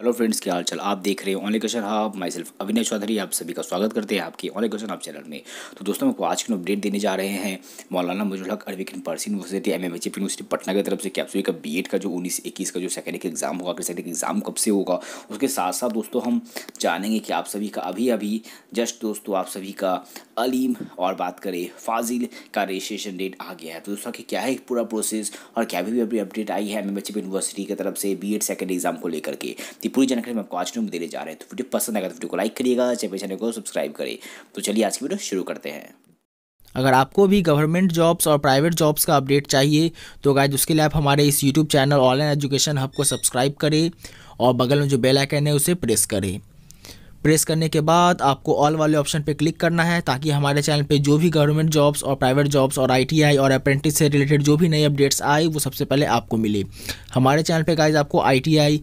hello friends क्या हाल चाल आप देख रहे हैं ऑनली क्वेश्चन हाँ माई सेल्फ अभिनय चौधरी आप सभी का स्वागत करते हैं आपके ऑनली क्वेश्चन आप चैनल में तो दोस्तों आपको आज की अपडेट देने जा रहे हैं मौलाना मुजुल हक अरविकन university M M university Patna की तरफ से कैप्सूल का बी का जो उन्नीस इक्कीस का जो सेकेंड एक एग्जाम होगा फिर सेकेंड एग्जाम कब से होगा उसके साथ साथ दोस्तों हम जानेंगे कि आप सभी का अभी अभी जस्ट दोस्तों आप सभी का अलीम और बात करें फाजिल का रजिस्ट्रेशन डेट आ गया है तो दोस्तों की क्या है पूरा प्रोसेस और क्या भी अभी अपडेट आई है एम एम यूनिवर्सिटी की तरफ से बी एड एग्जाम को लेकर के तो पूरी जानकारी मैं आपको आज में देने जा रहे हैं तो वीडियो पसंद आएगा तो वीडियो को लाइक करिएगा चैनल चैनल को सब्सक्राइब करें तो चलिए आज की वीडियो शुरू करते हैं अगर आपको भी गवर्नमेंट जॉब्स और प्राइवेट जॉब्स का अपडेट चाहिए तो गाय उसके लिए आप हमारे इस YouTube channel online education hub को सब्सक्राइब करें और बगल में जो बेल आइकन है उसे प्रेस करें प्रेस करने के बाद आपको ऑल वाले ऑप्शन पे क्लिक करना है ताकि हमारे चैनल पे जो भी गवर्नमेंट जॉब्स और प्राइवेट जॉब्स और आईटीआई और अप्रेंटिस से रिलेटेड जो भी नए अपडेट्स आए वो सबसे पहले आपको मिले हमारे चैनल पे गाइज आपको आईटीआई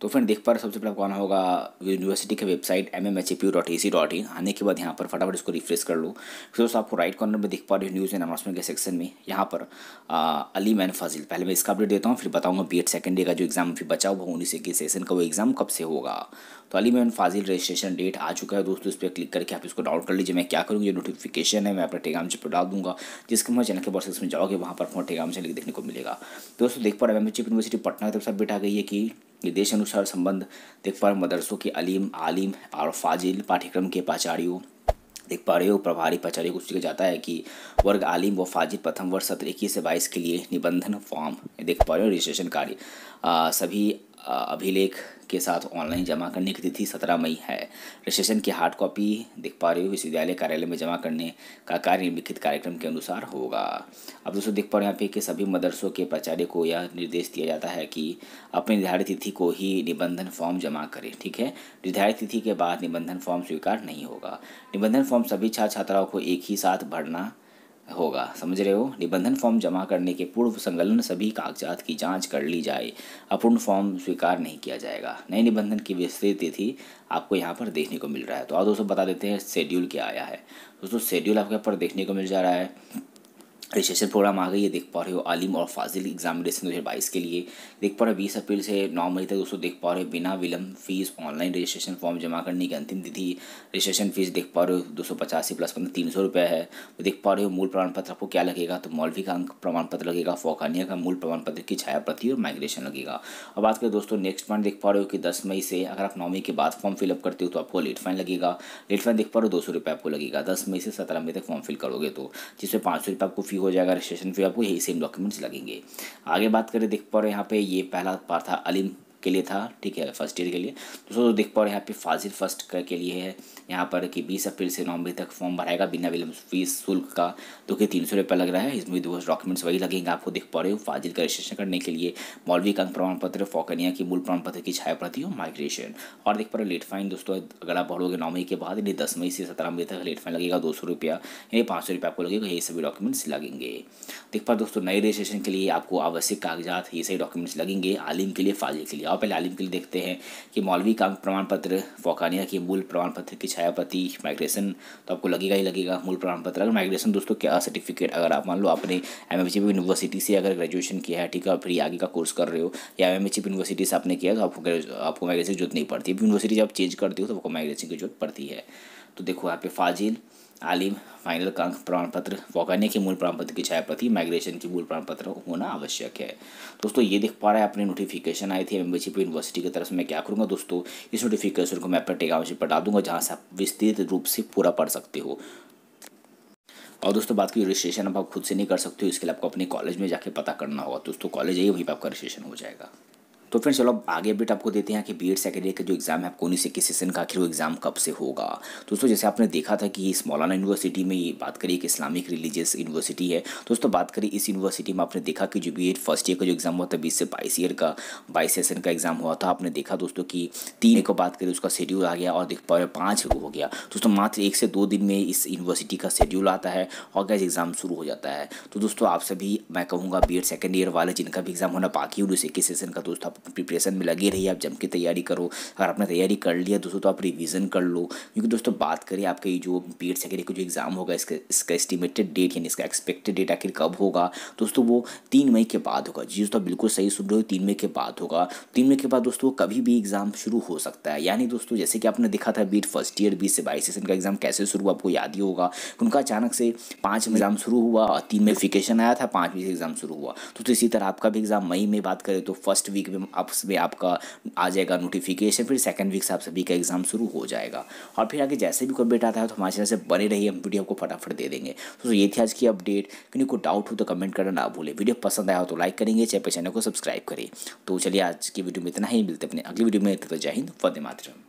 तो फ्रेंड देख पा रहे सबसे पहले कौन होगा यूनिवर्सिटी के website M M H A P dot A C dot in आने के बाद यहाँ पर फटाफट इसको रिफ्रेश कर लो फिर दोस्तों आपको राइट कॉर्नर में देख पा रहे हो न्यूज़ एंड अनाउंसमेंट के सेक्शन में यहाँ पर आ, अली मैन फाजिल पहले मैं इसका अपडेट देता हूँ फिर बताऊँगा बी एड सेकेंड डे का जो एग्जाम फिर बचा हुआ उन्नीस इक्कीस सेशन का वो एग्जाम कब से होगा तो अली मैन फाजिल रजिस्ट्रेशन डेट आ चुका है दोस्तों इस पर क्लिक करके आप इसको डाउनलोड कर लीजिए मैं क्या करूँगी नोटिफिकेशन है मैं अपने टेगाम से डाल दूँगा जिसके मैं चैनल के बॉक्स में जाओगे वहाँ पर फोन टेगाम से लिख देखने को मिलेगा दोस्तों देख पा रहे एम एच यूनिवर्सिटी पटना की तरफ से अपडेट आ गई है कि ये देश अनुसार संबंध देख पा रहे मदरसों के अलीम आलिम और फाजिल पाठ्यक्रम के प्राचार्यों देख पा रहे हो प्रभारी प्राचार्य को सूचित जाता है कि वर्ग आलिम व फाजिल प्रथम वर्ष सत्र इक्कीस से बाईस के लिए निबंधन फॉर्म देख पा रहे हो रजिस्ट्रेशन कार्य सभी अभिलेख के साथ ऑनलाइन जमा करने की तिथि सत्रह मई है रजिस्ट्रेशन की हार्ड कॉपी देख पा रहे हो विश्वविद्यालय कार्यालय में जमा करने का कार्य निम्नलिखित कार्यक्रम के अनुसार होगा अब दोस्तों देख पा रहे यहाँ पे कि सभी मदरसों के प्राचार्य को यह निर्देश दिया जाता है कि अपनी निर्धारित तिथि को ही निबंधन फॉर्म जमा करें ठीक है निर्धारित तिथि के बाद निबंधन फॉर्म स्वीकार नहीं होगा निबंधन फॉर्म सभी छात्र छात्राओं को एक ही साथ भरना होगा समझ रहे हो निबंधन फॉर्म जमा करने के पूर्व संलग्न सभी कागजात की जांच कर ली जाए अपूर्ण फॉर्म स्वीकार नहीं किया जाएगा नए निबंधन की विस्तृत तिथि आपको यहाँ पर देखने को मिल रहा है तो आप दोस्तों बता देते हैं शेड्यूल क्या आया है दोस्तों शेड्यूल आपके यहाँ पर देखने को मिल जा रहा है रजिस्ट्रेशन प्रोग्राम आ गई है देख पा रहे हो आलिम और फाजिल एग्जामिनेशन दो हज़ार बाईस के लिए देख पा रहे हो बीस अप्रैल से नौ मई तक दोस्तों देख पा रहे हो बिना विलंब फीस ऑनलाइन रजिस्ट्रेशन फॉर्म जमा करने की अंतिम तिथि रजिस्ट्रेशन फीस देख पा रहे हो दो सौ पचासी प्लस मतलब पंद्रह तीन सौ रुपये है तो देख पा रहे हो मूल प्रमाण पत्र आपको क्या लगेगा तो मौलवी का अंक प्रमाण पत्र लगेगा फोकानिया का मूल प्रमाण पत्र की छाया प्रति और माइग्रेशन लगेगा और बात करें दोस्तों नेक्स्ट पॉइंट देख पा रहे हो कि दस मई से अगर आप नौ मई के बाद फॉर्म फिलअप करते हो तो आपको लेट फाइन लगेगा लेट फाइन देख पा रहे हो दो सौ रुपये आपको लगेगा दस मई से सत्रह मई तक फॉर्म फिल करोगे तो जिसमें पाँच सौ रुपये आपको फी हो जाएगा रजिस्ट्रेशन फी आपको यही सेम डॉक्यूमेंट्स लगेंगे आगे बात करें देख पा रहे यहाँ पे ये पहला पार्ट था अलिम के लिए था ठीक है फर्स्ट ईयर के लिए दोस्तों तो देख पा रहे हैं यहाँ पे फाजिल फर्स्ट के लिए है यहाँ पर कि बीस अप्रैल से नवंबर तक फॉर्म भराएगा बिना विलम्ब फीस शुल्क का तो कि तीन सौ लग रहा है इसमें दो डॉक्यूमेंट्स वही लगेंगे आपको देख पा रहे हो फाजिल का रजिस्ट्रेशन करने के लिए मौलवी का प्रमाण पत्र फोकनिया की मूल प्रमाण पत्र की छाया प्रति और माइग्रेशन और देख पा रहे लेट फाइन दोस्तों अगर आप भरोगे नौ मई के बाद यानी दस मई से सत्रह मई तक लेट फाइन लगेगा दो सौ रुपया यानी पाँच सौ रुपया आपको लगेगा ये सभी डॉक्यूमेंट्स लगेंगे देख पा दोस्तों नए रजिस्ट्रेशन के लिए आपको आवश्यक कागजात ये सही डॉक्यूमेंट्स लगेंगे आलिम के लिए फाजिल के लिए यहाँ पहले आलिम के लिए देखते हैं कि मौलवी का प्रमाण पत्र फोकानिया की मूल प्रमाण पत्र की छायापति माइग्रेशन तो आपको लगेगा ही लगेगा मूल प्रमाण पत्र अगर माइग्रेशन दोस्तों क्या सर्टिफिकेट अगर आप मान लो आपने एम यूनिवर्सिटी से अगर ग्रेजुएशन किया है ठीक है फिर आगे का कोर्स कर रहे हो या एम यूनिवर्सिटी से आपने किया तो आपको आपको माइग्रेशन की जरूरत नहीं पड़ती यूनिवर्सिटी जब चेंज करती हो तो आपको माइग्रेशन की जरूरत पड़ती है तो देखो यहाँ पे फाजिल आलिम फाइनल का अंक प्रमाण पत्र वॉकानिया के मूल प्रमाण पत्र की छाया प्रति माइग्रेशन की मूल प्रमाण पत्र होना आवश्यक है दोस्तों ये देख पा रहे हैं अपने नोटिफिकेशन आई थी एम यूनिवर्सिटी की तरफ से मैं क्या करूँगा दोस्तों इस नोटिफिकेशन को मैं अपने टेगाव से पटा दूंगा जहाँ से आप विस्तृत रूप से पूरा पढ़ सकते हो और दोस्तों बात की रजिस्ट्रेशन आप खुद से नहीं कर सकते हो इसके लिए आपको अपने कॉलेज में जाके पता करना होगा दोस्तों कॉलेज आइए वहीं पर आपका रजिस्ट्रेशन हो जाएगा तो फ्रेंड्स चलो आगे अपडेट आपको देते हैं कि बी एड सेकेंड ईयर का जो एग्ज़ाम है आपको उन्नीस से इक्कीस सेशन का आखिर वो एग्ज़ाम कब से होगा तो दोस्तों जैसे आपने देखा था कि इस मौलाना यूनिवर्सिटी में ये बात करिए एक इस्लामिक रिलीजियस यूनिवर्सिटी है तो दोस्तों बात करिए इस यूनिवर्सिटी में आपने देखा कि जो बी एड फर्स्ट ईयर का जो एग्ज़ाम हुआ था बीस से बाईस ईयर का बाईस सेशन का एग्ज़ाम हुआ था आपने देखा दोस्तों की तीन को बात करिए उसका शेड्यूल आ गया और पाँच को हो गया दोस्तों मात्र एक से दो दिन में इस यूनिवर्सिटी का शेड्यूल आता है और गैस एग्ज़ाम शुरू हो जाता है तो दोस्तों आप सभी मैं कहूँगा बी एड सेकेंड ईयर वाले जिनका भी एग्ज़ाम होना बाकी उन्नीस इक्कीस सेशन का दोस्तों प्रिपरेशन में लगे रहिए आप जम के तैयारी करो अगर आपने तैयारी कर लिया दोस्तों तो आप रिविज़न कर लो क्योंकि दोस्तों बात करें आपके जो बी एड सेकेंड जो एग्ज़ाम होगा इसका इसका एस्टिमेटेड डेट यानी इसका एक्सपेक्टेड डेट आखिर कब होगा दोस्तों वो तीन मई के बाद होगा जी दोस्तों बिल्कुल सही सुन रहे हो तीन मई के बाद होगा तीन मई के बाद दोस्तों कभी भी एग्ज़ाम शुरू हो सकता है यानी दोस्तों जैसे कि आपने देखा था बी फर्स्ट ईयर बीस से बाईस सेशन का एग्ज़ाम कैसे शुरू हुआ आपको याद ही होगा उनका अचानक से पाँच में एग्ज़ाम शुरू हुआ और तीन में वेकेशन आया था पाँच में एग्ज़ाम शुरू हुआ तो, तो इसी तरह आपका भी एग्ज़ाम मई में बात करें तो फर्स्ट वीक में आप उसमें आपका आ जाएगा नोटिफिकेशन फिर सेकंड वीक से आप सभी का एग्जाम शुरू हो जाएगा और फिर आगे जैसे भी कोई अपडेट आता है तो हमारे चैनल से बने रहिए हम वीडियो आपको फटाफट दे देंगे तो ये थी आज की अपडेट किन्हीं को डाउट हो तो कमेंट करना ना भूलें वीडियो पसंद आया हो तो लाइक करेंगे चाहे चैनल को सब्सक्राइब करें तो चलिए आज की वीडियो में इतना ही मिलते अपने अगली वीडियो में तो जय हिंद वंदे मातरम